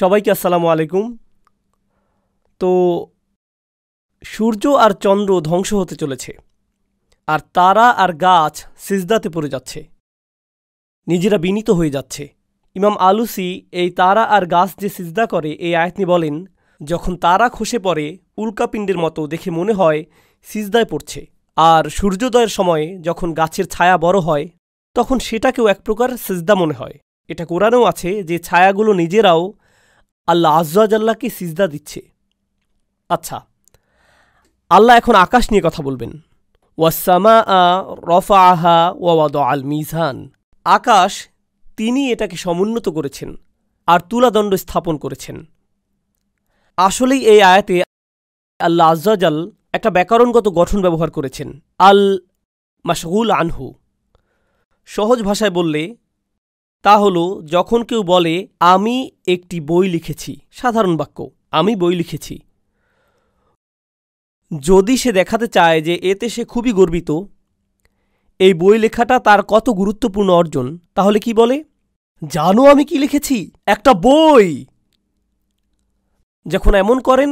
সবাইকে আসসালামু আলাইকুম তো সূর্য আর চন্দ্র ধ্বংস হতে চলেছে আর তারা আর গাছ সিজদাতে পড়ে যাচ্ছে নিজেরা বিনীত হয়ে যাচ্ছে ইমাম আলুসি এই তারা আর গাছ যে সিজদা করে এই আয়াতনি বলেন যখন তারা খসে পড়ে উল্কাপিণ্ডের মতো দেখে মনে হয় সিজদায় পড়ছে আর সূর্যোদয়ের সময় যখন গাছের ছায়া বড় হয় তখন সেটাকেও এক প্রকার সিজদা মনে হয় এটা কোরআনেও আছে যে ছায়াগুলো নিজেরাও আল্লাহ আজ্লাকে সিজদা দিচ্ছে আচ্ছা আল্লাহ এখন আকাশ নিয়ে কথা বলবেন ওয়াসামা আ রফা আহা ওয়াদ আল মিজান আকাশ তিনি এটাকে সমুন্নত করেছেন আর তুলাদণ্ড স্থাপন করেছেন আসলেই এই আয়াতে আল্লাহ আজ্জাজাল একটা ব্যাকরণগত গঠন ব্যবহার করেছেন আল মাসগুল আনহু সহজ ভাষায় বললে তা হলো যখন কেউ বলে আমি একটি বই লিখেছি সাধারণ বাক্য আমি বই লিখেছি যদি সে দেখাতে চায় যে এতে সে খুবই গর্বিত এই বই লেখাটা তার কত গুরুত্বপূর্ণ অর্জন তাহলে কি বলে জানো আমি কি লিখেছি একটা বই যখন এমন করেন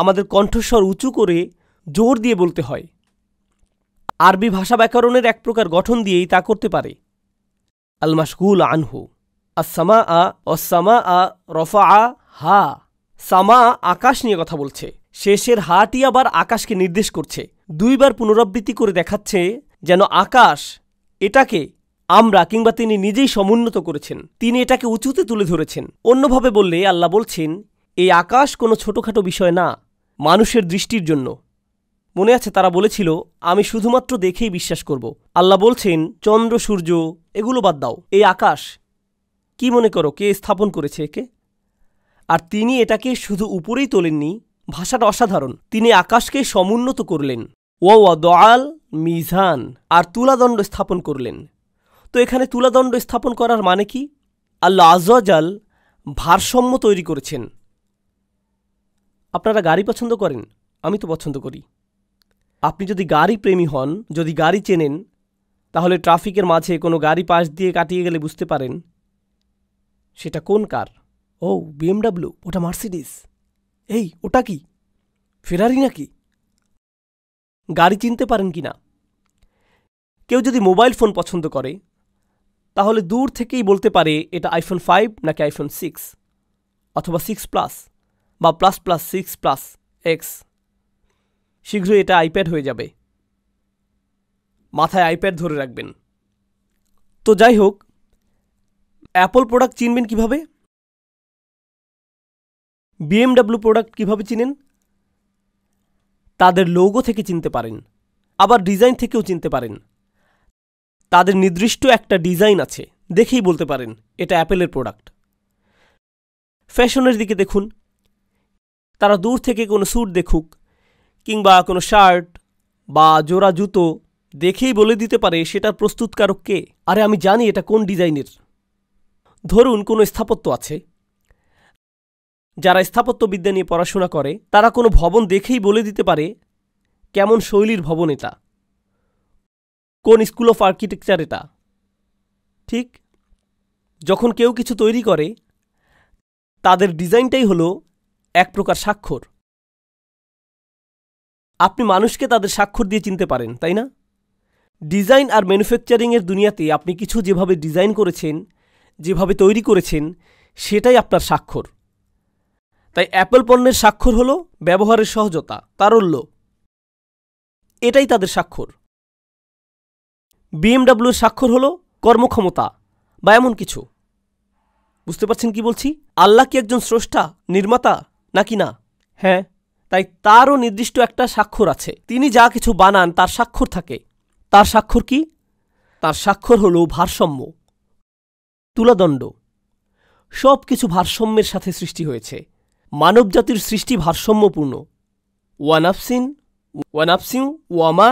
আমাদের কণ্ঠস্বর উঁচু করে জোর দিয়ে বলতে হয় আরবি ভাষা ব্যাকরণের এক প্রকার গঠন দিয়েই তা করতে পারে আল মাসগুল আনহু আসামা আ সামা আ রফা আ হা সামা আকাশ নিয়ে কথা বলছে শেষের হাটি আবার আকাশকে নির্দেশ করছে দুইবার পুনরাবৃত্তি করে দেখাচ্ছে যেন আকাশ এটাকে আমরা কিংবা তিনি নিজেই সমুন্নত করেছেন তিনি এটাকে উঁচুতে তুলে ধরেছেন অন্যভাবে বললে আল্লাহ বলছেন এই আকাশ কোনো ছোটোখাটো বিষয় না মানুষের দৃষ্টির জন্য মনে আছে তারা বলেছিল আমি শুধুমাত্র দেখেই বিশ্বাস করব আল্লাহ বলছেন চন্দ্র সূর্য এগুলো বাদ দাও এই আকাশ কি মনে করো কে স্থাপন করেছে একে আর তিনি এটাকে শুধু উপরেই তোলেননি ভাষাটা অসাধারণ তিনি আকাশকে সমুন্নত করলেন ওয়া দয়াল মিজান আর তুলাদণ্ড স্থাপন করলেন তো এখানে তুলাদণ্ড স্থাপন করার মানে কি আল্লাহ আজাল ভারসাম্য তৈরি করেছেন আপনারা গাড়ি পছন্দ করেন আমি তো পছন্দ করি আপনি যদি গাড়ি প্রেমী হন যদি গাড়ি চেনেন তাহলে ট্রাফিকের মাঝে কোনো গাড়ি পাশ দিয়ে কাটিয়ে গেলে বুঝতে পারেন সেটা কোন কার ও বিএমডাব্লিউ ওটা মার্সিডিস এই ওটা কি ফেরারি নাকি গাড়ি চিনতে পারেন কি না কেউ যদি মোবাইল ফোন পছন্দ করে তাহলে দূর থেকেই বলতে পারে এটা আইফোন ফাইভ নাকি আইফোন সিক্স অথবা সিক্স প্লাস বা plus plus six plus X শীঘ্রই এটা আইপ্যাড হয়ে যাবে মাথায় আইপ্যাড ধরে রাখবেন তো যাই হোক অ্যাপল প্রোডাক্ট চিনবেন কিভাবে বিএমডাব্লিউ প্রোডাক্ট কিভাবে চিনেন তাদের লোগো থেকে চিনতে পারেন আবার ডিজাইন থেকেও চিনতে পারেন তাদের নির্দিষ্ট একটা ডিজাইন আছে দেখেই বলতে পারেন এটা অ্যাপেলের প্রোডাক্ট ফ্যাশনের দিকে দেখুন তারা দূর থেকে কোনো স্যুট দেখুক কিংবা কোনো শার্ট বা জোড়া জুতো দেখেই বলে দিতে পারে সেটার প্রস্তুতকারক কে আরে আমি জানি এটা কোন ডিজাইনের ধরুন কোনো স্থাপত্য আছে যারা স্থাপত্যবিদ্যা নিয়ে পড়াশোনা করে তারা কোনো ভবন দেখেই বলে দিতে পারে কেমন শৈলীর ভবন এটা কোন স্কুল অফ আর্কিটেকচার এটা ঠিক যখন কেউ কিছু তৈরি করে তাদের ডিজাইনটাই হলো এক প্রকার স্বাক্ষর আপনি মানুষকে তাদের স্বাক্ষর দিয়ে চিনতে পারেন তাই না ডিজাইন আর ম্যানুফ্যাকচারিংয়ের দুনিয়াতে আপনি কিছু যেভাবে ডিজাইন করেছেন যেভাবে তৈরি করেছেন সেটাই আপনার স্বাক্ষর তাই অ্যাপল পণ্যের স্বাক্ষর হলো ব্যবহারের সহজতা তারল্য এটাই তাদের স্বাক্ষর বিএমডাব্লিউর স্বাক্ষর হলো কর্মক্ষমতা বা এমন কিছু বুঝতে পারছেন কি বলছি আল্লাহ কি একজন স্রষ্টা নির্মাতা নাকি না হ্যাঁ তাই তারও নির্দিষ্ট একটা স্বাক্ষর আছে তিনি যা কিছু বানান তার স্বাক্ষর থাকে তার স্বাক্ষর কি তার স্বাক্ষর হল ভারসাম্য তুলাদণ্ড সব কিছু ভারসাম্যের সাথে সৃষ্টি হয়েছে মানবজাতির সৃষ্টি ভারসাম্যপূর্ণ ওয়ানাফসিন ওয়ানাফসিউ ওয়ামা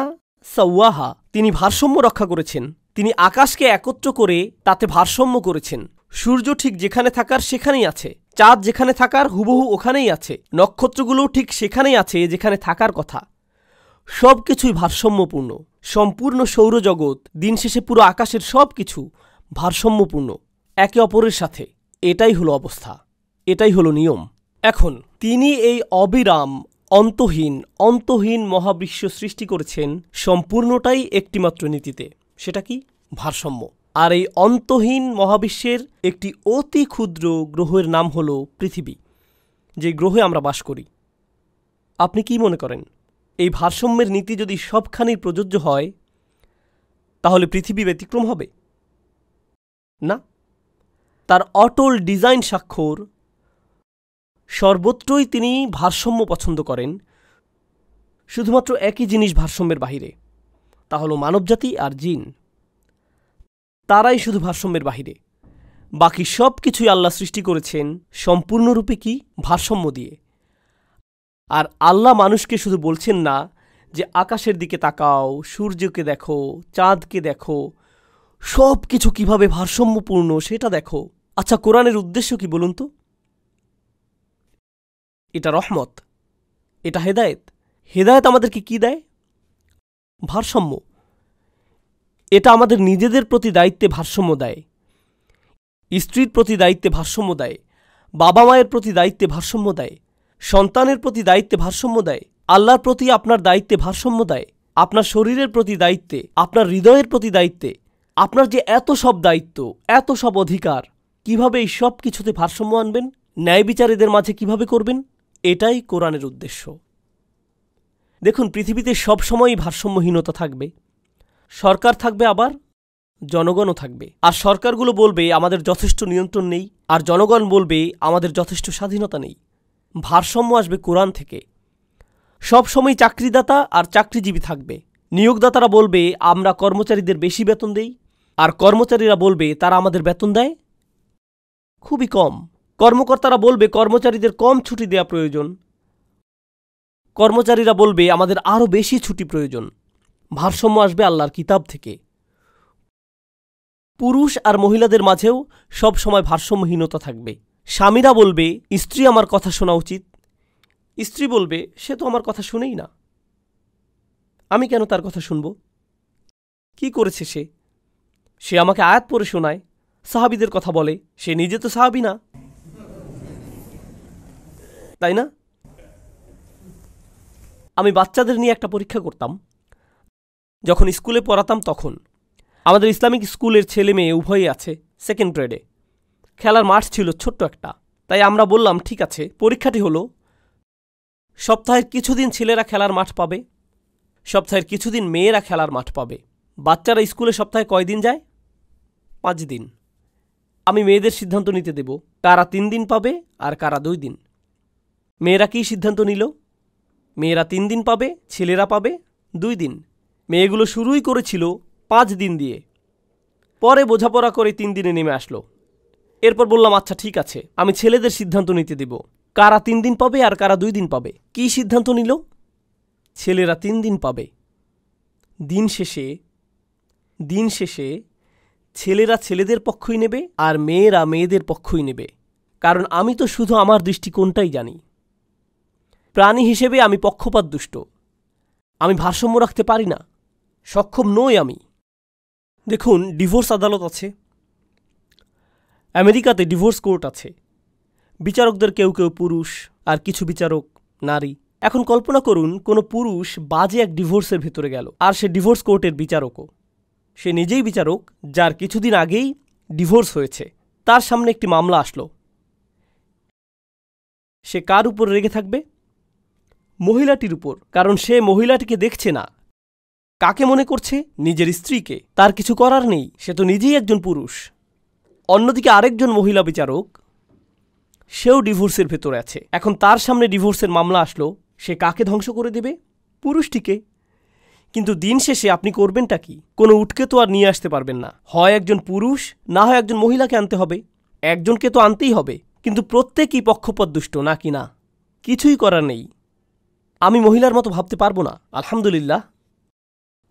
সাওয়াহা তিনি ভারসাম্য রক্ষা করেছেন তিনি আকাশকে একত্র করে তাতে ভারসাম্য করেছেন সূর্য ঠিক যেখানে থাকার সেখানেই আছে চাঁদ যেখানে থাকার হুবহু ওখানেই আছে নক্ষত্রগুলো ঠিক সেখানেই আছে যেখানে থাকার কথা সব কিছুই ভারসাম্যপূর্ণ সম্পূর্ণ সৌরজগৎ দিন শেষে পুরো আকাশের সব কিছু ভারসাম্যপূর্ণ একে অপরের সাথে এটাই হলো অবস্থা এটাই হলো নিয়ম এখন তিনি এই অবিরাম অন্তহীন অন্তহীন মহাবিশ্ব সৃষ্টি করেছেন সম্পূর্ণটাই একটিমাত্র নীতিতে সেটা কি ভারসাম্য আর এই অন্তহীন মহাবিশ্বের একটি অতি ক্ষুদ্র গ্রহের নাম হলো পৃথিবী যে গ্রহে আমরা বাস করি আপনি কি মনে করেন এই ভারসাম্যের নীতি যদি সবখানি প্রযোজ্য হয় তাহলে পৃথিবী ব্যতিক্রম হবে না তার অটল ডিজাইন স্বাক্ষর সর্বত্রই তিনি ভারসাম্য পছন্দ করেন শুধুমাত্র একই জিনিস ভারসাম্যের বাহিরে তা হলো মানবজাতি আর জিন তারাই শুধু ভারসাম্যের বাহিরে বাকি সব কিছুই আল্লাহ সৃষ্টি করেছেন সম্পূর্ণরূপে কি ভারসাম্য দিয়ে আর আল্লাহ মানুষকে শুধু বলছেন না যে আকাশের দিকে তাকাও সূর্যকে দেখো চাঁদকে দেখো সব কিছু কীভাবে ভারসাম্যপূর্ণ সেটা দেখো আচ্ছা কোরআনের উদ্দেশ্য কি বলুন তো এটা রহমত এটা হেদায়েত হেদায়েত আমাদেরকে কি দেয় ভারসাম্য এটা আমাদের নিজেদের প্রতি দায়িত্বে ভারসাম্য দেয় স্ত্রীর প্রতি দায়িত্বে ভারসাম্য দেয় বাবা মায়ের প্রতি দায়িত্বে ভারসাম্য দেয় সন্তানের প্রতি দায়িত্বে ভারসাম্য দেয় আল্লাহর প্রতি আপনার দায়িত্বে ভারসাম্য দেয় আপনার শরীরের প্রতি দায়িত্বে আপনার হৃদয়ের প্রতি দায়িত্বে আপনার যে এত সব দায়িত্ব এত সব অধিকার কিভাবে এই সব কিছুতে ভারসাম্য আনবেন ন্যায় বিচারীদের মাঝে কিভাবে করবেন এটাই কোরআনের উদ্দেশ্য দেখুন পৃথিবীতে সবসময়ই ভারসাম্যহীনতা থাকবে সরকার থাকবে আবার জনগণও থাকবে আর সরকারগুলো বলবে আমাদের যথেষ্ট নিয়ন্ত্রণ নেই আর জনগণ বলবে আমাদের যথেষ্ট স্বাধীনতা নেই ভারসাম্য আসবে কোরআন থেকে সব সময় চাকরিদাতা আর চাকরিজীবী থাকবে নিয়োগদাতারা বলবে আমরা কর্মচারীদের বেশি বেতন দেই আর কর্মচারীরা বলবে তারা আমাদের বেতন দেয় খুবই কম কর্মকর্তারা বলবে কর্মচারীদের কম ছুটি দেওয়া প্রয়োজন কর্মচারীরা বলবে আমাদের আরও বেশি ছুটি প্রয়োজন ভারসাম্য আসবে আল্লাহর কিতাব থেকে পুরুষ আর মহিলাদের মাঝেও সব সময় ভারসাম্যহীনতা থাকবে স্বামীরা বলবে স্ত্রী আমার কথা শোনা উচিত স্ত্রী বলবে সে তো আমার কথা শুনেই না আমি কেন তার কথা শুনব কি করেছে সে সে আমাকে আয়াত পরে শোনায় সাহাবিদের কথা বলে সে নিজে তো সাহাবি না তাই না আমি বাচ্চাদের নিয়ে একটা পরীক্ষা করতাম যখন স্কুলে পড়াতাম তখন আমাদের ইসলামিক স্কুলের ছেলে মেয়ে উভয়ই আছে সেকেন্ড গ্রেডে খেলার মাঠ ছিল ছোট্ট একটা তাই আমরা বললাম ঠিক আছে পরীক্ষাটি হলো সপ্তাহের কিছুদিন ছেলেরা খেলার মাঠ পাবে সপ্তাহের কিছুদিন মেয়েরা খেলার মাঠ পাবে বাচ্চারা স্কুলে সপ্তাহে কয়দিন যায় পাঁচ দিন আমি মেয়েদের সিদ্ধান্ত নিতে দেব কারা তিন দিন পাবে আর কারা দুই দিন মেয়েরা কী সিদ্ধান্ত নিল মেয়েরা তিন দিন পাবে ছেলেরা পাবে দুই দিন মেয়েগুলো শুরুই করেছিল পাঁচ দিন দিয়ে পরে বোঝাপড়া করে তিন দিনে নেমে আসলো এরপর বললাম আচ্ছা ঠিক আছে আমি ছেলেদের সিদ্ধান্ত নিতে দেব কারা তিন দিন পাবে আর কারা দুই দিন পাবে কি সিদ্ধান্ত নিল ছেলেরা তিন দিন পাবে দিন শেষে দিন শেষে ছেলেরা ছেলেদের পক্ষই নেবে আর মেয়েরা মেয়েদের পক্ষই নেবে কারণ আমি তো শুধু আমার দৃষ্টিকোণটাই জানি প্রাণী হিসেবে আমি পক্ষপাত দুষ্ট আমি ভারসাম্য রাখতে পারি না সক্ষম নই আমি দেখুন ডিভোর্স আদালত আছে আমেরিকাতে ডিভোর্স কোর্ট আছে বিচারকদের কেউ কেউ পুরুষ আর কিছু বিচারক নারী এখন কল্পনা করুন কোনো পুরুষ বাজে এক ডিভোর্সের ভেতরে গেল আর সে ডিভোর্স কোর্টের বিচারকও সে নিজেই বিচারক যার কিছুদিন আগেই ডিভোর্স হয়েছে তার সামনে একটি মামলা আসলো সে কার উপর রেগে থাকবে মহিলাটির উপর কারণ সে মহিলাটিকে দেখছে না কাকে মনে করছে নিজের স্ত্রীকে তার কিছু করার নেই সে তো নিজেই একজন পুরুষ অন্যদিকে আরেকজন মহিলা বিচারক সেও ডিভোর্সের ভেতরে আছে এখন তার সামনে ডিভোর্সের মামলা আসলো সে কাকে ধ্বংস করে দেবে পুরুষটিকে কিন্তু দিন শেষে আপনি করবেনটা কি কোনো উটকে তো আর নিয়ে আসতে পারবেন না হয় একজন পুরুষ না হয় একজন মহিলাকে আনতে হবে একজনকে তো আনতেই হবে কিন্তু প্রত্যেকই পক্ষপথ দুষ্ট না কি না কিছুই করার নেই আমি মহিলার মতো ভাবতে পারবো না আলহামদুলিল্লাহ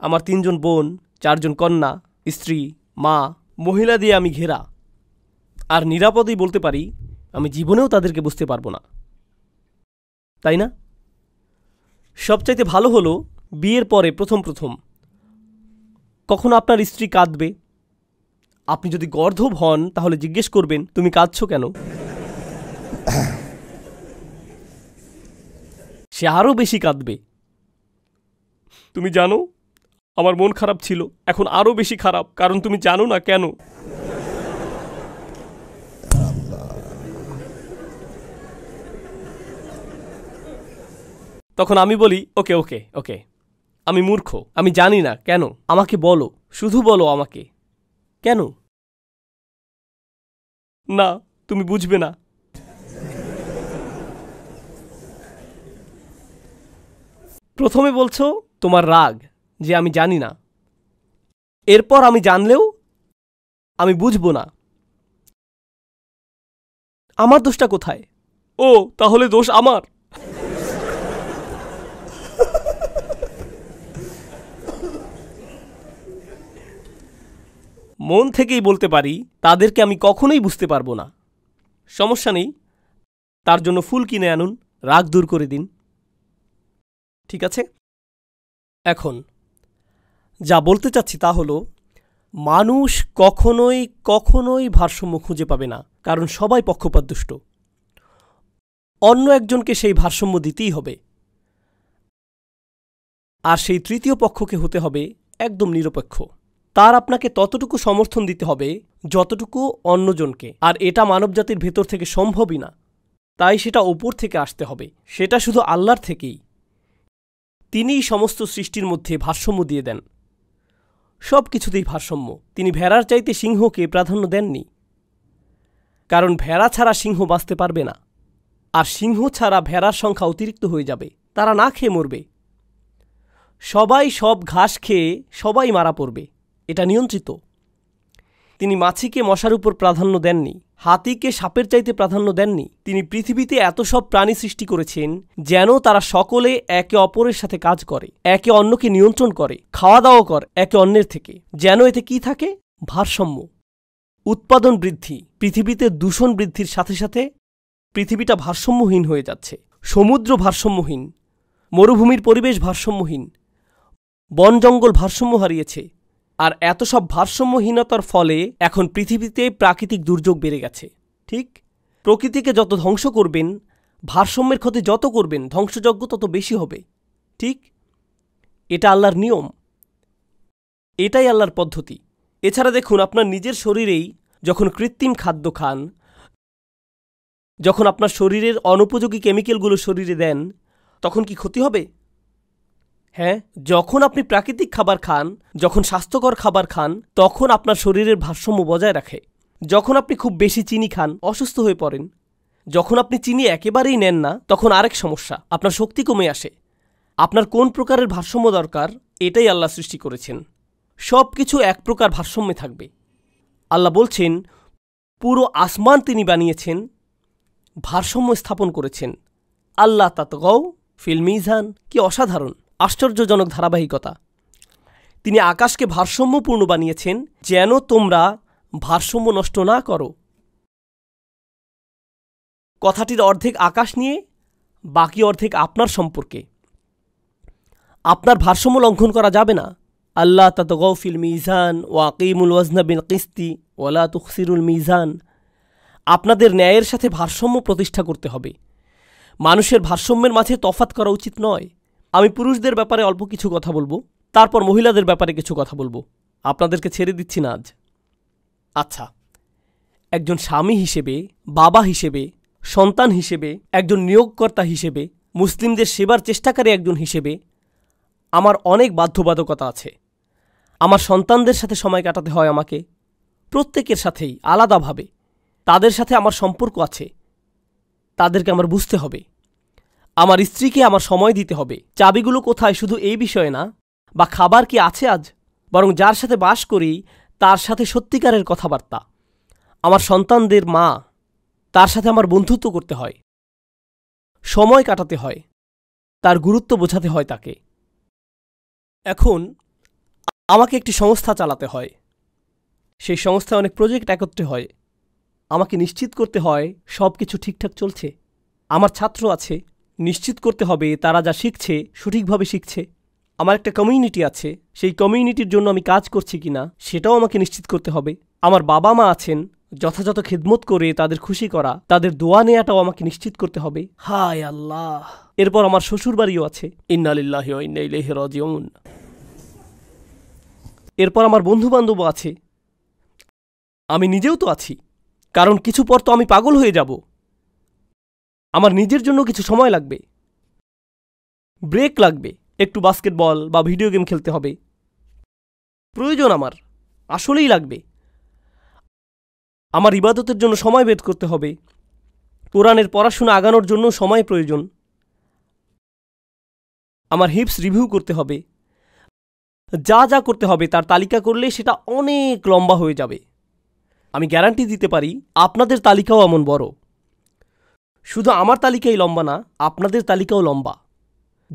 আমার তিনজন বোন চারজন কন্যা স্ত্রী মা মহিলা দিয়ে আমি ঘেরা আর নিরাপদেই বলতে পারি আমি জীবনেও তাদেরকে বুঝতে পারবো না তাই না সবচাইতে ভালো হলো বিয়ের পরে প্রথম প্রথম কখন আপনার স্ত্রী কাঁদবে আপনি যদি গর্ধব হন তাহলে জিজ্ঞেস করবেন তুমি কাঁদছ কেন সে আরও বেশি কাঁদবে তুমি জানো আমার মন খারাপ ছিল এখন আরও বেশি খারাপ কারণ তুমি জানো না কেন তখন আমি বলি ওকে ওকে ওকে আমি মূর্খ আমি জানি না কেন আমাকে বলো শুধু বলো আমাকে কেন না তুমি বুঝবে না প্রথমে বলছো তোমার রাগ যে আমি জানি না এরপর আমি জানলেও আমি বুঝবো না আমার দোষটা কোথায় ও তাহলে দোষ আমার মন থেকেই বলতে পারি তাদেরকে আমি কখনোই বুঝতে পারবো না সমস্যা নেই তার জন্য ফুল কিনে আনুন রাগ দূর করে দিন ঠিক আছে এখন যা বলতে চাচ্ছি তা হলো মানুষ কখনোই কখনোই ভারসাম্য খুঁজে পাবে না কারণ সবাই পক্ষপাতদুষ্ট অন্য একজনকে সেই ভারসাম্য দিতেই হবে আর সেই তৃতীয় পক্ষকে হতে হবে একদম নিরপেক্ষ তার আপনাকে ততটুকু সমর্থন দিতে হবে যতটুকু অন্যজনকে আর এটা মানবজাতির ভেতর থেকে সম্ভবই না তাই সেটা ওপর থেকে আসতে হবে সেটা শুধু আল্লাহর থেকেই তিনিই সমস্ত সৃষ্টির মধ্যে ভারসাম্য দিয়ে দেন সব কিছুতেই ভারসাম্য তিনি ভেড়ার চাইতে সিংহকে প্রাধান্য দেননি কারণ ভেড়া ছাড়া সিংহ বাঁচতে পারবে না আর সিংহ ছাড়া ভেড়ার সংখ্যা অতিরিক্ত হয়ে যাবে তারা না খেয়ে মরবে সবাই সব ঘাস খেয়ে সবাই মারা পড়বে এটা নিয়ন্ত্রিত তিনি মাছিকে মশার উপর প্রাধান্য দেননি হাতিকে সাপের চাইতে প্রাধান্য দেননি তিনি পৃথিবীতে এত সব প্রাণী সৃষ্টি করেছেন যেন তারা সকলে একে অপরের সাথে কাজ করে একে অন্যকে নিয়ন্ত্রণ করে খাওয়া দাওয়া কর একে অন্যের থেকে যেন এতে কি থাকে ভারসাম্য উৎপাদন বৃদ্ধি পৃথিবীতে দূষণ বৃদ্ধির সাথে সাথে পৃথিবীটা ভারসাম্যহীন হয়ে যাচ্ছে সমুদ্র ভারসাম্যহীন মরুভূমির পরিবেশ ভারসাম্যহীন বন জঙ্গল ভারসাম্য হারিয়েছে আর এত সব ভারসাম্যহীনতার ফলে এখন পৃথিবীতে প্রাকৃতিক দুর্যোগ বেড়ে গেছে ঠিক প্রকৃতিকে যত ধ্বংস করবেন ভারসাম্যের ক্ষতি যত করবেন ধ্বংসযজ্ঞ তত বেশি হবে ঠিক এটা আল্লাহর নিয়ম এটাই আল্লাহর পদ্ধতি এছাড়া দেখুন আপনার নিজের শরীরেই যখন কৃত্রিম খাদ্য খান যখন আপনার শরীরের অনুপযোগী কেমিক্যালগুলো শরীরে দেন তখন কি ক্ষতি হবে হ্যাঁ যখন আপনি প্রাকৃতিক খাবার খান যখন স্বাস্থ্যকর খাবার খান তখন আপনার শরীরের ভারসাম্য বজায় রাখে যখন আপনি খুব বেশি চিনি খান অসুস্থ হয়ে পড়েন যখন আপনি চিনি একেবারেই নেন না তখন আরেক সমস্যা আপনার শক্তি কমে আসে আপনার কোন প্রকারের ভারসাম্য দরকার এটাই আল্লাহ সৃষ্টি করেছেন সব কিছু এক প্রকার ভারসাম্যে থাকবে আল্লাহ বলছেন পুরো আসমান তিনি বানিয়েছেন ভারসাম্য স্থাপন করেছেন আল্লাহ তাতগাও ফিল্মিজান কি অসাধারণ আশ্চর্যজনক ধারাবাহিকতা তিনি আকাশকে ভারসাম্যপূর্ণ বানিয়েছেন যেন তোমরা ভারসাম্য নষ্ট না করো কথাটির অর্ধেক আকাশ নিয়ে বাকি অর্ধেক আপনার সম্পর্কে আপনার ভারসাম্য লঙ্ঘন করা যাবে না আল্লাহ গৌফিল মিজান ওয়াকিমুল ওয়াজনা বিন কিস্তি ওয়ালা তুখসিরুল মিজান আপনাদের ন্যায়ের সাথে ভারসাম্য প্রতিষ্ঠা করতে হবে মানুষের ভারসাম্যের মাঝে তফাত করা উচিত নয় আমি পুরুষদের ব্যাপারে অল্প কিছু কথা বলবো তারপর মহিলাদের ব্যাপারে কিছু কথা বলবো আপনাদেরকে ছেড়ে দিচ্ছি না আজ আচ্ছা একজন স্বামী হিসেবে বাবা হিসেবে সন্তান হিসেবে একজন নিয়োগকর্তা হিসেবে মুসলিমদের সেবার চেষ্টাকারী একজন হিসেবে আমার অনেক বাধ্যবাধকতা আছে আমার সন্তানদের সাথে সময় কাটাতে হয় আমাকে প্রত্যেকের সাথেই আলাদাভাবে তাদের সাথে আমার সম্পর্ক আছে তাদেরকে আমার বুঝতে হবে আমার স্ত্রীকে আমার সময় দিতে হবে চাবিগুলো কোথায় শুধু এই বিষয়ে না বা খাবার কি আছে আজ বরং যার সাথে বাস করি তার সাথে সত্যিকারের কথাবার্তা আমার সন্তানদের মা তার সাথে আমার বন্ধুত্ব করতে হয় সময় কাটাতে হয় তার গুরুত্ব বোঝাতে হয় তাকে এখন আমাকে একটি সংস্থা চালাতে হয় সেই সংস্থায় অনেক প্রজেক্ট একত্রে হয় আমাকে নিশ্চিত করতে হয় সব কিছু ঠিকঠাক চলছে আমার ছাত্র আছে নিশ্চিত করতে হবে তারা যা শিখছে সঠিকভাবে শিখছে আমার একটা কমিউনিটি আছে সেই কমিউনিটির জন্য আমি কাজ করছি কি না সেটাও আমাকে নিশ্চিত করতে হবে আমার বাবা মা আছেন যথাযথ খেদমত করে তাদের খুশি করা তাদের দোয়া নেয়াটাও আমাকে নিশ্চিত করতে হবে হায় আল্লাহ এরপর আমার শ্বশুর বাড়িও আছে এরপর আমার বন্ধু বান্ধবও আছে আমি নিজেও তো আছি কারণ কিছু পর তো আমি পাগল হয়ে যাব আমার নিজের জন্য কিছু সময় লাগবে ব্রেক লাগবে একটু বাস্কেটবল বা ভিডিও গেম খেলতে হবে প্রয়োজন আমার আসলেই লাগবে আমার ইবাদতের জন্য সময় বেদ করতে হবে কোরআনের পড়াশোনা আগানোর জন্য সময় প্রয়োজন আমার হিপস রিভিউ করতে হবে যা যা করতে হবে তার তালিকা করলে সেটা অনেক লম্বা হয়ে যাবে আমি গ্যারান্টি দিতে পারি আপনাদের তালিকাও এমন বড় শুধু আমার তালিকাই লম্বা না আপনাদের তালিকাও লম্বা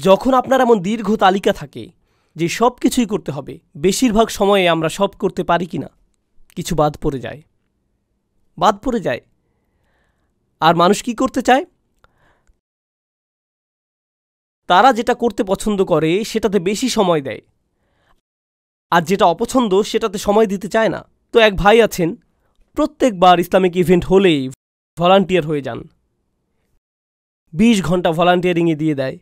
যখন আপনার এমন দীর্ঘ তালিকা থাকে যে সব কিছুই করতে হবে বেশিরভাগ সময়ে আমরা সব করতে পারি কি না কিছু বাদ পড়ে যায় বাদ পড়ে যায় আর মানুষ কি করতে চায় তারা যেটা করতে পছন্দ করে সেটাতে বেশি সময় দেয় আর যেটা অপছন্দ সেটাতে সময় দিতে চায় না তো এক ভাই আছেন প্রত্যেকবার ইসলামিক ইভেন্ট হলেই ভলান্টিয়ার হয়ে যান বিশ ঘন্টা ভলান্টিয়ারিংয়ে দিয়ে দেয়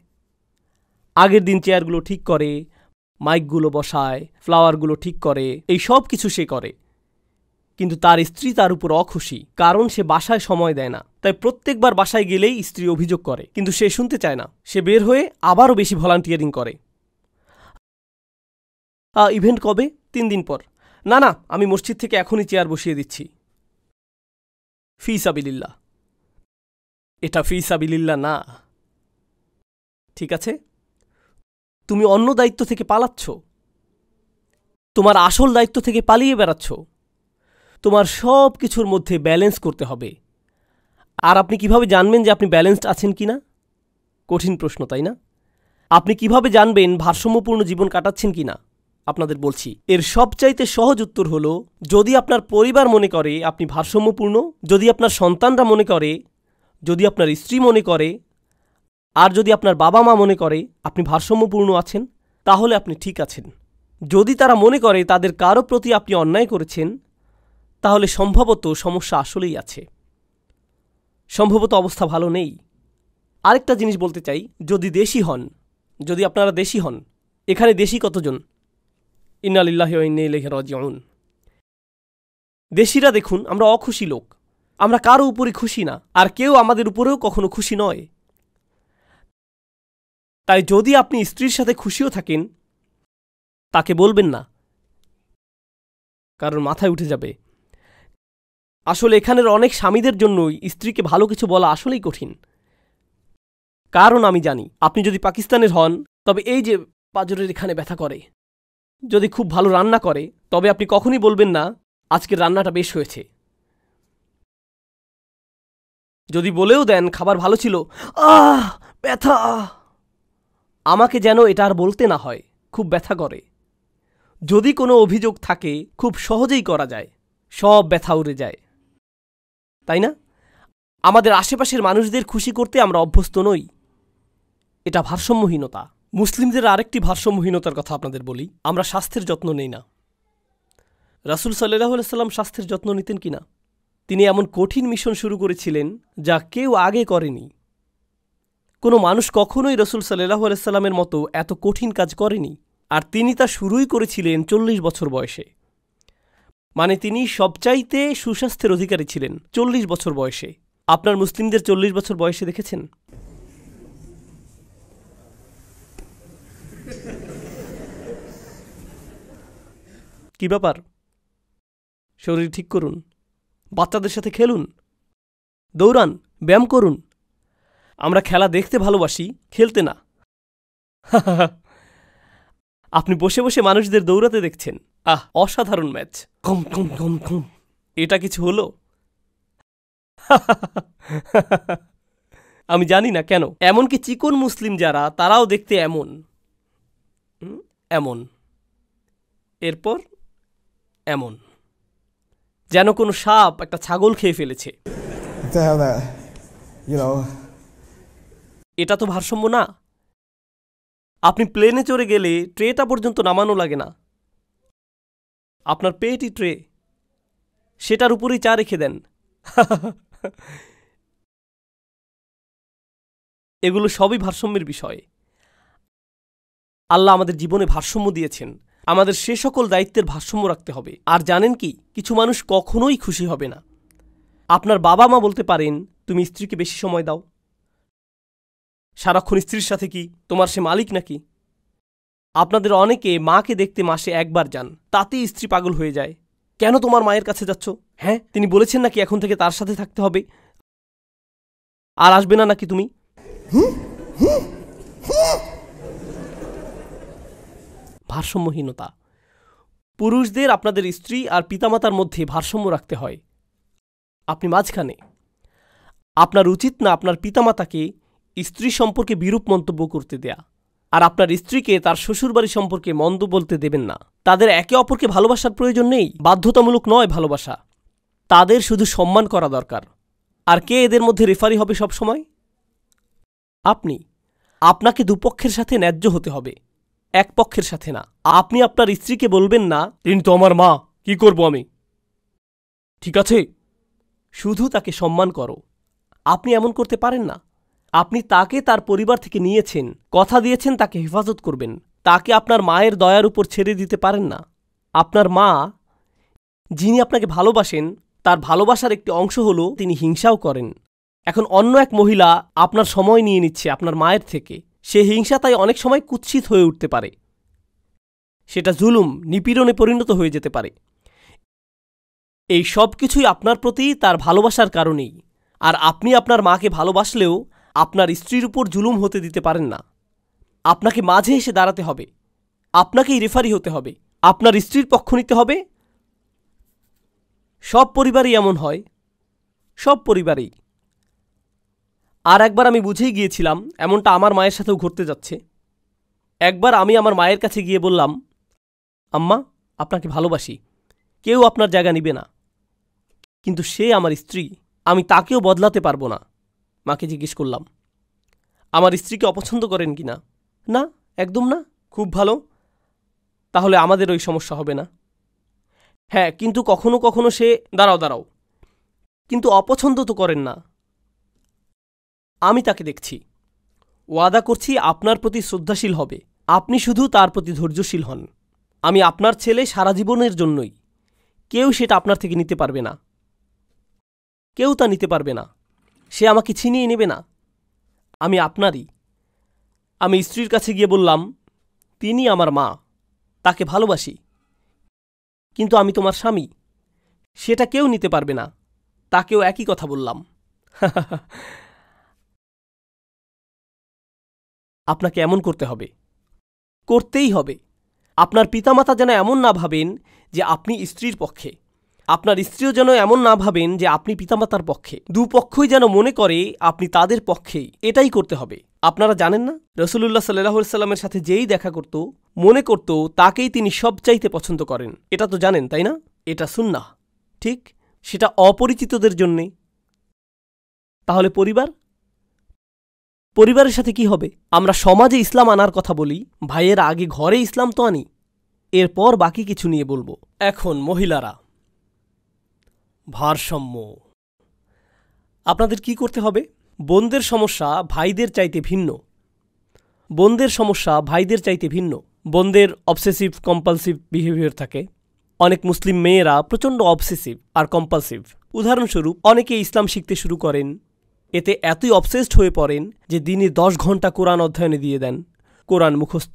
আগের দিন চেয়ারগুলো ঠিক করে মাইকগুলো বসায় ফ্লাওয়ারগুলো ঠিক করে এই সব কিছু সে করে কিন্তু তার স্ত্রী তার উপর অখুশি কারণ সে বাসায় সময় দেয় না তাই প্রত্যেকবার বাসায় গেলেই স্ত্রী অভিযোগ করে কিন্তু সে শুনতে চায় না সে বের হয়ে আবারও বেশি ভলান্টিয়ারিং করে ইভেন্ট কবে তিন দিন পর না না আমি মসজিদ থেকে এখনই চেয়ার বসিয়ে দিচ্ছি ফি সাবিলিল্লাহ এটা ফি সাবিলিল্লা না ঠিক আছে তুমি অন্য দায়িত্ব থেকে পালাচ্ছ তোমার আসল দায়িত্ব থেকে পালিয়ে বেড়াচ্ছ তোমার সব কিছুর মধ্যে ব্যালেন্স করতে হবে আর আপনি কিভাবে জানবেন যে আপনি ব্যালেন্সড আছেন কি না কঠিন প্রশ্ন তাই না আপনি কিভাবে জানবেন ভারসাম্যপূর্ণ জীবন কাটাচ্ছেন কি না আপনাদের বলছি এর সবচাইতে সহজ উত্তর হলো যদি আপনার পরিবার মনে করে আপনি ভারসাম্যপূর্ণ যদি আপনার সন্তানরা মনে করে যদি আপনার স্ত্রী মনে করে আর যদি আপনার বাবা মা মনে করে আপনি ভারসাম্যপূর্ণ আছেন তাহলে আপনি ঠিক আছেন যদি তারা মনে করে তাদের কারো প্রতি আপনি অন্যায় করেছেন তাহলে সম্ভবত সমস্যা আসলেই আছে সম্ভবত অবস্থা ভালো নেই আরেকটা জিনিস বলতে চাই যদি দেশি হন যদি আপনারা দেশি হন এখানে দেশি কতজন ইন্নালিল্লাহ ইন্নইলেহ রজিউন দেশিরা দেখুন আমরা অখুশি লোক আমরা কারো উপরে খুশি না আর কেউ আমাদের উপরেও কখনো খুশি নয় তাই যদি আপনি স্ত্রীর সাথে খুশিও থাকেন তাকে বলবেন না কারণ মাথায় উঠে যাবে আসলে এখানের অনেক স্বামীদের জন্য স্ত্রীকে ভালো কিছু বলা আসলেই কঠিন কারণ আমি জানি আপনি যদি পাকিস্তানের হন তবে এই যে পাজরের এখানে ব্যথা করে যদি খুব ভালো রান্না করে তবে আপনি কখনই বলবেন না আজকের রান্নাটা বেশ হয়েছে যদি বলেও দেন খাবার ভালো ছিল আহ ব্যথা আমাকে যেন এটা আর বলতে না হয় খুব ব্যথা করে যদি কোনো অভিযোগ থাকে খুব সহজেই করা যায় সব ব্যথা উড়ে যায় তাই না আমাদের আশেপাশের মানুষদের খুশি করতে আমরা অভ্যস্ত নই এটা ভারসাম্যহীনতা মুসলিমদের আরেকটি ভারসাম্যহীনতার কথা আপনাদের বলি আমরা স্বাস্থ্যের যত্ন নেই না রাসুল সাল্লাহ সাল্লাম স্বাস্থ্যের যত্ন নিতেন কি না তিনি এমন কঠিন মিশন শুরু করেছিলেন যা কেউ আগে করেনি কোনো মানুষ কখনোই রসুল সাল্লাহ আলাইসাল্লামের মতো এত কঠিন কাজ করেনি আর তিনি তা শুরুই করেছিলেন চল্লিশ বছর বয়সে মানে তিনি সবচাইতে সুস্বাস্থ্যের অধিকারী ছিলেন চল্লিশ বছর বয়সে আপনার মুসলিমদের চল্লিশ বছর বয়সে দেখেছেন কি ব্যাপার শরীর ঠিক করুন বাচ্চাদের সাথে খেলুন দৌড়ান ব্যায়াম করুন আমরা খেলা দেখতে ভালোবাসি খেলতে না আপনি বসে বসে মানুষদের দৌড়াতে দেখছেন আহ অসাধারণ ম্যাচ কম কম কম কম এটা কিছু হলো আমি জানি না কেন এমনকি চিকন মুসলিম যারা তারাও দেখতে এমন এমন এরপর এমন যেন কোনো সাপ একটা ছাগল খেয়ে ফেলেছে এটা তো ভারসাম্য না আপনি প্লেনে চড়ে গেলে ট্রেটা পর্যন্ত নামানো লাগে না আপনার পেটি ট্রে সেটার উপরেই চা রেখে দেন এগুলো সবই ভারসাম্যের বিষয় আল্লাহ আমাদের জীবনে ভারসাম্য দিয়েছেন আমাদের সে সকল দায়িত্বের ভারসাম্য রাখতে হবে আর জানেন কি কিছু মানুষ কখনোই খুশি হবে না আপনার বাবা মা বলতে পারেন তুমি স্ত্রীকে বেশি সময় দাও সারাক্ষণ স্ত্রীর সাথে কি তোমার সে মালিক নাকি আপনাদের অনেকে মাকে দেখতে মাসে একবার যান তাতেই স্ত্রী পাগল হয়ে যায় কেন তোমার মায়ের কাছে যাচ্ছ হ্যাঁ তিনি বলেছেন নাকি এখন থেকে তার সাথে থাকতে হবে আর আসবে না নাকি তুমি ভারসাম্যহীনতা পুরুষদের আপনাদের স্ত্রী আর পিতামাতার মধ্যে ভারসাম্য রাখতে হয় আপনি মাঝখানে আপনার উচিত না আপনার পিতামাতাকে স্ত্রী সম্পর্কে বিরূপ মন্তব্য করতে দেয়া আর আপনার স্ত্রীকে তার শ্বশুরবাড়ি সম্পর্কে মন্দ বলতে দেবেন না তাদের একে অপরকে ভালোবাসার প্রয়োজন নেই বাধ্যতামূলক নয় ভালোবাসা তাদের শুধু সম্মান করা দরকার আর কে এদের মধ্যে রেফারি হবে সবসময় আপনি আপনাকে দুপক্ষের সাথে ন্যায্য হতে হবে এক পক্ষের সাথে না আপনি আপনার স্ত্রীকে বলবেন না কিন্তু আমার মা কি করব আমি ঠিক আছে শুধু তাকে সম্মান করো আপনি এমন করতে পারেন না আপনি তাকে তার পরিবার থেকে নিয়েছেন কথা দিয়েছেন তাকে হেফাজত করবেন তাকে আপনার মায়ের দয়ার উপর ছেড়ে দিতে পারেন না আপনার মা যিনি আপনাকে ভালোবাসেন তার ভালোবাসার একটি অংশ হল তিনি হিংসাও করেন এখন অন্য এক মহিলা আপনার সময় নিয়ে নিচ্ছে আপনার মায়ের থেকে সে হিংসা তাই অনেক সময় কুৎসিত হয়ে উঠতে পারে সেটা জুলুম নিপীড়নে পরিণত হয়ে যেতে পারে এই সব কিছুই আপনার প্রতি তার ভালোবাসার কারণেই আর আপনি আপনার মাকে ভালোবাসলেও আপনার স্ত্রীর উপর জুলুম হতে দিতে পারেন না আপনাকে মাঝে এসে দাঁড়াতে হবে আপনাকেই রেফারি হতে হবে আপনার স্ত্রীর পক্ষ নিতে হবে সব পরিবারই এমন হয় সব পরিবারেই আর একবার আমি বুঝেই গিয়েছিলাম এমনটা আমার মায়ের সাথেও ঘুরতে যাচ্ছে একবার আমি আমার মায়ের কাছে গিয়ে বললাম আম্মা আপনাকে ভালোবাসি কেউ আপনার জায়গা নিবে না কিন্তু সে আমার স্ত্রী আমি তাকেও বদলাতে পারবো না মাকে জিজ্ঞেস করলাম আমার স্ত্রীকে অপছন্দ করেন কি না না একদম না খুব ভালো তাহলে আমাদের ওই সমস্যা হবে না হ্যাঁ কিন্তু কখনো কখনো সে দাঁড়াও দাঁড়াও কিন্তু অপছন্দ তো করেন না আমি তাকে দেখছি ওয়াদা করছি আপনার প্রতি শ্রদ্ধাশীল হবে আপনি শুধু তার প্রতি ধৈর্যশীল হন আমি আপনার ছেলে সারা জীবনের জন্যই কেউ সেটা আপনার থেকে নিতে পারবে না কেউ তা নিতে পারবে না সে আমাকে ছিনিয়ে নেবে না আমি আপনারই আমি স্ত্রীর কাছে গিয়ে বললাম তিনি আমার মা তাকে ভালোবাসি কিন্তু আমি তোমার স্বামী সেটা কেউ নিতে পারবে না তাকেও একই কথা বললাম আপনাকে এমন করতে হবে করতেই হবে আপনার পিতামাতা যেন এমন না ভাবেন যে আপনি স্ত্রীর পক্ষে আপনার স্ত্রীও যেন এমন না ভাবেন যে আপনি পিতামাতার পক্ষে দুপক্ষই যেন মনে করে আপনি তাদের পক্ষেই এটাই করতে হবে আপনারা জানেন না রসুল্লাহ সাল্লাহ সাল্লামের সাথে যেই দেখা করত মনে করত তাকেই তিনি সবচাইতে পছন্দ করেন এটা তো জানেন তাই না এটা সুন্না ঠিক সেটা অপরিচিতদের জন্যে তাহলে পরিবার পরিবারের সাথে কি হবে আমরা সমাজে ইসলাম আনার কথা বলি ভাইয়ের আগে ঘরে ইসলাম তো আনি এরপর বাকি কিছু নিয়ে বলবো এখন মহিলারা ভারসাম্য আপনাদের কি করতে হবে বোনদের সমস্যা ভাইদের চাইতে ভিন্ন বোনদের সমস্যা ভাইদের চাইতে ভিন্ন বোনদের অবসেসিভ কম্পালসিভ বিহেভিয়ার থাকে অনেক মুসলিম মেয়েরা প্রচণ্ড অবসেসিভ আর কম্পালসিভ উদাহরণস্বরূপ অনেকে ইসলাম শিখতে শুরু করেন এতে এতই অবসেসড হয়ে পড়েন যে দিনে দশ ঘন্টা কোরআন অধ্যয়নে দিয়ে দেন কোরআন মুখস্থ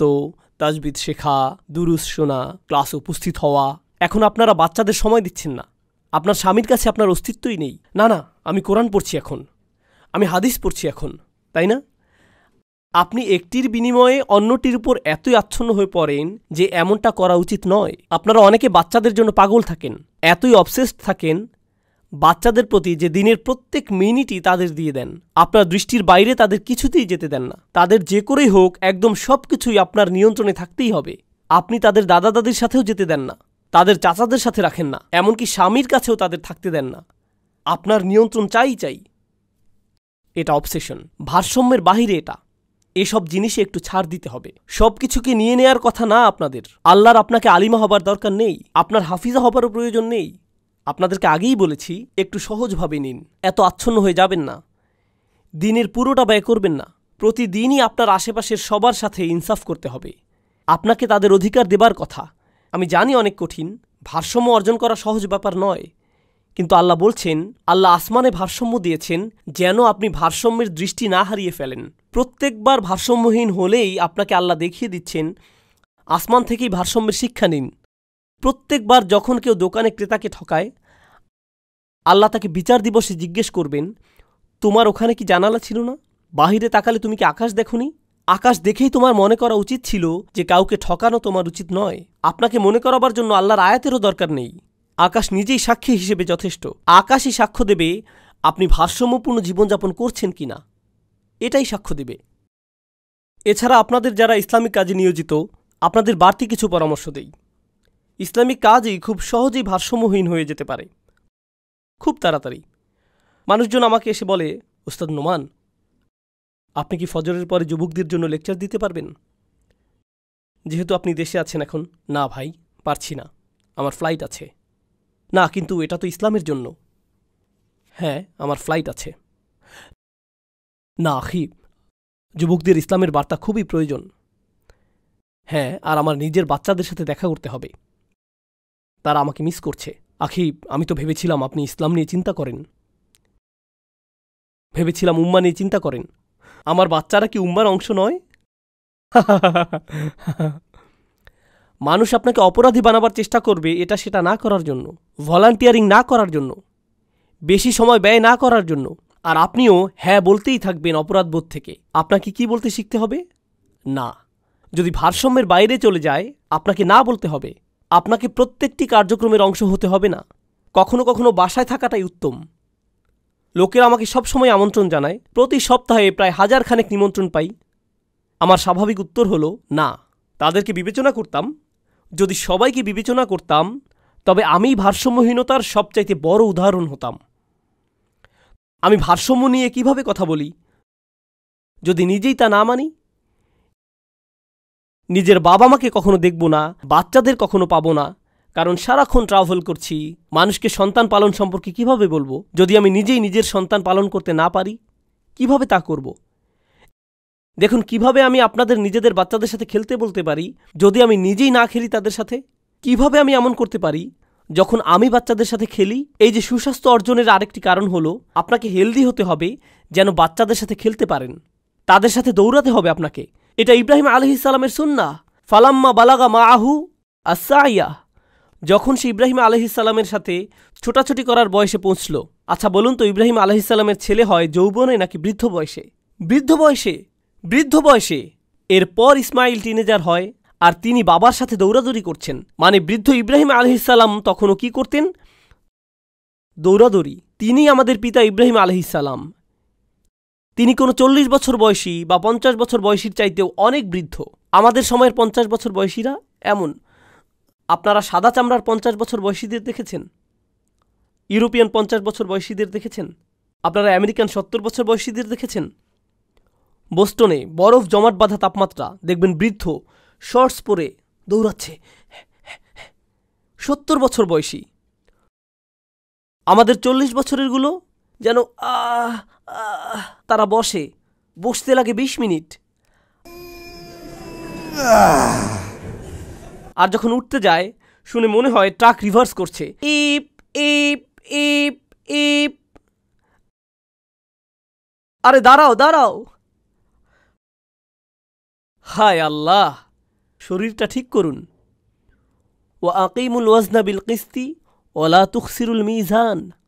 তাজবিদ শেখা দুরুস শোনা ক্লাস উপস্থিত হওয়া এখন আপনারা বাচ্চাদের সময় দিচ্ছেন না আপনার স্বামীর কাছে আপনার অস্তিত্বই নেই না না আমি কোরআন পড়ছি এখন আমি হাদিস পড়ছি এখন তাই না আপনি একটির বিনিময়ে অন্যটির উপর এতই আচ্ছন্ন হয়ে পড়েন যে এমনটা করা উচিত নয় আপনারা অনেকে বাচ্চাদের জন্য পাগল থাকেন এতই অবসেসড থাকেন বাচ্চাদের প্রতি যে দিনের প্রত্যেক মিনিটই তাদের দিয়ে দেন আপনার দৃষ্টির বাইরে তাদের কিছুতেই যেতে দেন না তাদের যে করেই হোক একদম সব কিছুই আপনার নিয়ন্ত্রণে থাকতেই হবে আপনি তাদের দাদা দাদির সাথেও যেতে দেন না তাদের চাচাদের সাথে রাখেন না এমনকি স্বামীর কাছেও তাদের থাকতে দেন না আপনার নিয়ন্ত্রণ চাই চাই এটা অবসেশন ভারসাম্যের বাহিরে এটা এসব জিনিসে একটু ছাড় দিতে হবে সব কিছুকে নিয়ে নেয়ার কথা না আপনাদের আল্লাহর আপনাকে আলিমা হবার দরকার নেই আপনার হাফিজা হবারও প্রয়োজন নেই আপনাদেরকে আগেই বলেছি একটু সহজভাবে নিন এত আচ্ছন্ন হয়ে যাবেন না দিনের পুরোটা ব্যয় করবেন না প্রতিদিনই আপনার আশেপাশের সবার সাথে ইনসাফ করতে হবে আপনাকে তাদের অধিকার দেবার কথা আমি জানি অনেক কঠিন ভারসাম্য অর্জন করা সহজ ব্যাপার নয় কিন্তু আল্লাহ বলছেন আল্লাহ আসমানে ভারসাম্য দিয়েছেন যেন আপনি ভারসাম্যের দৃষ্টি না হারিয়ে ফেলেন প্রত্যেকবার ভারসাম্যহীন হলেই আপনাকে আল্লাহ দেখিয়ে দিচ্ছেন আসমান থেকেই ভারসাম্যের শিক্ষা নিন প্রত্যেকবার যখন কেউ দোকানে ক্রেতাকে ঠকায় আল্লাহ তাকে বিচার দিবসে জিজ্ঞেস করবেন তোমার ওখানে কি জানালা ছিল না বাহিরে তাকালে তুমি কি আকাশ দেখনি আকাশ দেখেই তোমার মনে করা উচিত ছিল যে কাউকে ঠকানো তোমার উচিত নয় আপনাকে মনে করাবার জন্য আল্লাহর আয়াতেরও দরকার নেই আকাশ নিজেই সাক্ষী হিসেবে যথেষ্ট আকাশই সাক্ষ্য দেবে আপনি ভারসাম্যপূর্ণ জীবনযাপন করছেন কি না এটাই সাক্ষ্য দেবে এছাড়া আপনাদের যারা ইসলামিক কাজে নিয়োজিত আপনাদের বাড়তি কিছু পরামর্শ দেই ইসলামিক কাজই খুব সহজেই ভারসাম্যহীন হয়ে যেতে পারে খুব তাড়াতাড়ি মানুষজন আমাকে এসে বলে ওস্তাদ নোমান আপনি কি ফজরের পরে যুবকদের জন্য লেকচার দিতে পারবেন যেহেতু আপনি দেশে আছেন এখন না ভাই পারছি না আমার ফ্লাইট আছে না কিন্তু এটা তো ইসলামের জন্য হ্যাঁ আমার ফ্লাইট আছে না আখি যুবকদের ইসলামের বার্তা খুবই প্রয়োজন হ্যাঁ আর আমার নিজের বাচ্চাদের সাথে দেখা করতে হবে তারা আমাকে মিস করছে আখি আমি তো ভেবেছিলাম আপনি ইসলাম নিয়ে চিন্তা করেন ভেবেছিলাম উম্মা নিয়ে চিন্তা করেন আমার বাচ্চারা কি উম্মার অংশ নয় মানুষ আপনাকে অপরাধী বানাবার চেষ্টা করবে এটা সেটা না করার জন্য ভলান্টিয়ারিং না করার জন্য বেশি সময় ব্যয় না করার জন্য আর আপনিও হ্যাঁ বলতেই থাকবেন অপরাধবোধ থেকে আপনাকে কি বলতে শিখতে হবে না যদি ভারসাম্যের বাইরে চলে যায় আপনাকে না বলতে হবে আপনাকে প্রত্যেকটি কার্যক্রমের অংশ হতে হবে না কখনো কখনো বাসায় থাকাটাই উত্তম লোকেরা আমাকে সবসময় আমন্ত্রণ জানায় প্রতি সপ্তাহে প্রায় হাজার খানেক নিমন্ত্রণ পাই আমার স্বাভাবিক উত্তর হলো না তাদেরকে বিবেচনা করতাম যদি সবাইকে বিবেচনা করতাম তবে আমি ভারসাম্যহীনতার সবচাইতে বড় উদাহরণ হতাম আমি ভারসাম্য নিয়ে কিভাবে কথা বলি যদি নিজেই তা না মানি নিজের বাবা মাকে কখনো দেখব না বাচ্চাদের কখনো পাবো না কারণ সারাক্ষণ ট্রাভেল করছি মানুষকে সন্তান পালন সম্পর্কে কিভাবে বলবো যদি আমি নিজেই নিজের সন্তান পালন করতে না পারি কিভাবে তা করব দেখুন কিভাবে আমি আপনাদের নিজেদের বাচ্চাদের সাথে খেলতে বলতে পারি যদি আমি নিজেই না খেলি তাদের সাথে কিভাবে আমি এমন করতে পারি যখন আমি বাচ্চাদের সাথে খেলি এই যে সুস্বাস্থ্য অর্জনের আরেকটি কারণ হলো আপনাকে হেলদি হতে হবে যেন বাচ্চাদের সাথে খেলতে পারেন তাদের সাথে দৌড়াতে হবে আপনাকে এটা ইব্রাহিম আলহি ইসালামের সুন্না ফালাম্মা বালাগা মা আহু আসাইয়া যখন সে ইব্রাহিম ইসালামের সাথে ছোটাছুটি করার বয়সে পৌঁছল আচ্ছা বলুন তো ইব্রাহিম ইসালামের ছেলে হয় যৌবনে নাকি বৃদ্ধ বয়সে বৃদ্ধ বয়সে বৃদ্ধ বয়সে এরপর ইসমাইল টিনেজার হয় আর তিনি বাবার সাথে দৌড়াদৌড়ি করছেন মানে বৃদ্ধ ইব্রাহিম ইসালাম তখনও কি করতেন দৌড়াদৌড়ি তিনি আমাদের পিতা ইব্রাহিম ইসালাম তিনি কোনো চল্লিশ বছর বয়সী বা পঞ্চাশ বছর বয়সীর চাইতেও অনেক বৃদ্ধ আমাদের সময়ের পঞ্চাশ বছর বয়সীরা এমন আপনারা সাদা চামড়ার পঞ্চাশ বছর বয়সীদের দেখেছেন ইউরোপিয়ান পঞ্চাশ বছর বয়সীদের দেখেছেন আপনারা আমেরিকান সত্তর বছর বয়সীদের দেখেছেন বোস্টনে বরফ জমাট বাঁধা তাপমাত্রা দেখবেন বৃদ্ধ শর্টস পরে দৌড়াচ্ছে সত্তর বছর বয়সী আমাদের চল্লিশ বছরেরগুলো যেন আহ তারা বসে বসতে লাগে বিশ মিনিট আর যখন উঠতে যায় শুনে মনে হয় ট্রাক রিভার্স করছে ইপ ইপ ইপ ইপ আরে দাঁড়াও দাঁড়াও হায় আল্লাহ শরীরটা ঠিক করুন ও আকিমুল ওয়াজনা বিল কিস্তি ওলা তুখসিরুল মিজান